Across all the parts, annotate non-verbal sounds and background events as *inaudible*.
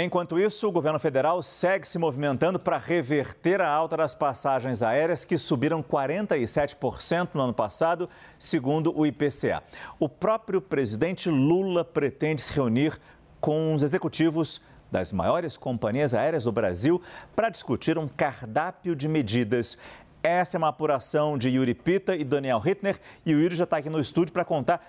Enquanto isso, o governo federal segue se movimentando para reverter a alta das passagens aéreas, que subiram 47% no ano passado, segundo o IPCA. O próprio presidente Lula pretende se reunir com os executivos das maiores companhias aéreas do Brasil para discutir um cardápio de medidas. Essa é uma apuração de Yuri Pita e Daniel Hittner. E o Yuri já está aqui no estúdio para contar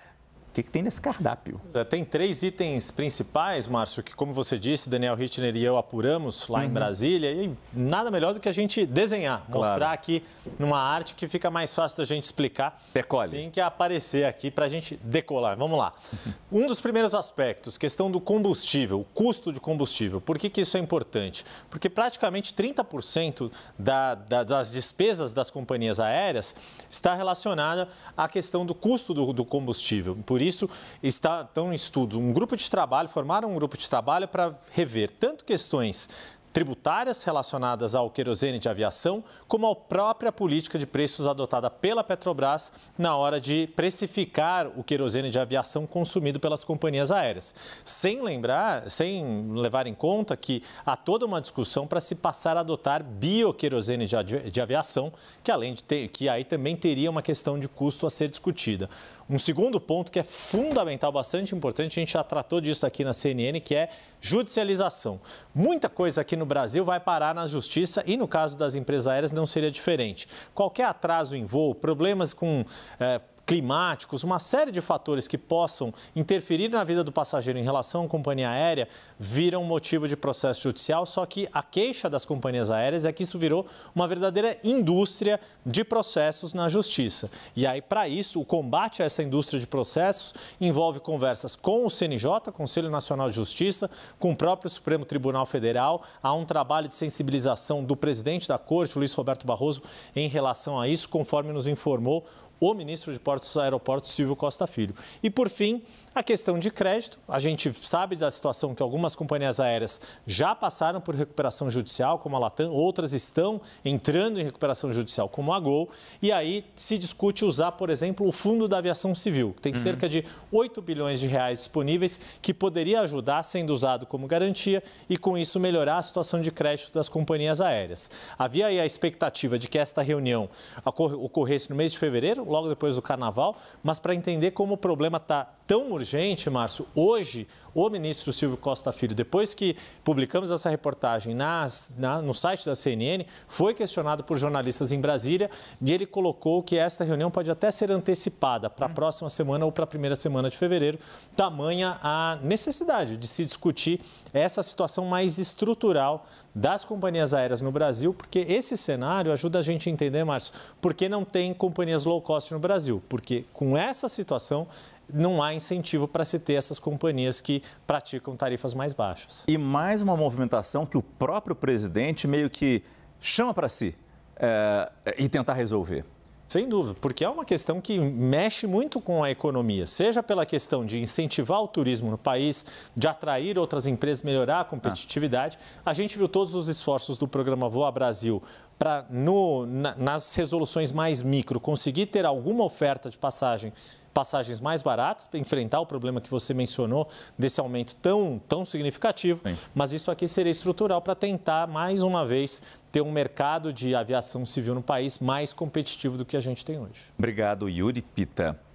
o que, que, tem nesse cardápio? É, tem três itens principais, Márcio, que, como você disse, Daniel Hitner e eu apuramos lá uhum. em Brasília. E nada melhor do que a gente desenhar, claro. mostrar aqui numa arte que fica mais fácil da gente explicar. Decole. Sim, que aparecer aqui para a gente decolar. Vamos lá. *laughs* um dos primeiros aspectos, questão do combustível, o custo de combustível. Por que, que isso é importante? Porque praticamente 30% da, da, das despesas das companhias aéreas está relacionada à questão do custo do, do combustível. Por por isso, está, estão em estudo Um grupo de trabalho, formaram um grupo de trabalho para rever tanto questões tributárias relacionadas ao querosene de aviação, como a própria política de preços adotada pela Petrobras na hora de precificar o querosene de aviação consumido pelas companhias aéreas. Sem lembrar, sem levar em conta que há toda uma discussão para se passar a adotar bioquerosene de aviação, que além de ter, que aí também teria uma questão de custo a ser discutida. Um segundo ponto que é fundamental, bastante importante, a gente já tratou disso aqui na CNN, que é judicialização. Muita coisa aqui no Brasil vai parar na justiça e no caso das empresas aéreas não seria diferente. Qualquer atraso em voo, problemas com é, climáticos, uma série de fatores que possam interferir na vida do passageiro em relação à companhia aérea, viram motivo de processo judicial. Só que a queixa das companhias aéreas é que isso virou uma verdadeira indústria de processos na justiça. E aí, para isso, o combate a essa indústria de processos envolve conversas com o CNJ, Conselho Nacional de Justiça, com o próprio Supremo Tribunal Federal. Há um trabalho de sensibilização do presidente da Corte, Luiz Roberto Barroso, em relação a isso, conforme nos informou o ministro de Portos e Aeroportos, Silvio Costa Filho. E, por fim, a questão de crédito. A gente sabe da situação que algumas companhias aéreas já passaram por recuperação judicial, como a Latam, outras estão entrando em recuperação judicial, como a Gol. E aí se discute usar, por exemplo, o Fundo da Aviação Civil, que tem uhum. cerca de 8 bilhões de reais disponíveis, que poderia ajudar sendo usado como garantia e, com isso, melhorar a situação de crédito das companhias aéreas. Havia aí a expectativa de que esta reunião ocorresse no mês de fevereiro, logo depois do carnaval, mas para entender como o problema está tão urgente, Márcio, hoje o ministro Silvio Costa Filho, depois que publicamos essa reportagem nas, na, no site da CNN, foi questionado por jornalistas em Brasília e ele colocou que esta reunião pode até ser antecipada para a hum. próxima semana ou para a primeira semana de fevereiro, tamanha a necessidade de se discutir essa situação mais estrutural das companhias aéreas no Brasil, porque esse cenário ajuda a gente a entender, Márcio, por que não tem companhias low cost no Brasil, porque com essa situação não há incentivo para se ter essas companhias que praticam tarifas mais baixas. E mais uma movimentação que o próprio presidente meio que chama para si é, e tentar resolver. Sem dúvida, porque é uma questão que mexe muito com a economia, seja pela questão de incentivar o turismo no país, de atrair outras empresas, melhorar a competitividade. Ah. A gente viu todos os esforços do programa Voa Brasil para, na, nas resoluções mais micro, conseguir ter alguma oferta de passagem passagens mais baratas para enfrentar o problema que você mencionou desse aumento tão, tão significativo, Sim. mas isso aqui seria estrutural para tentar, mais uma vez, ter um mercado de aviação civil no país mais competitivo do que a gente tem hoje. Obrigado, Yuri Pita.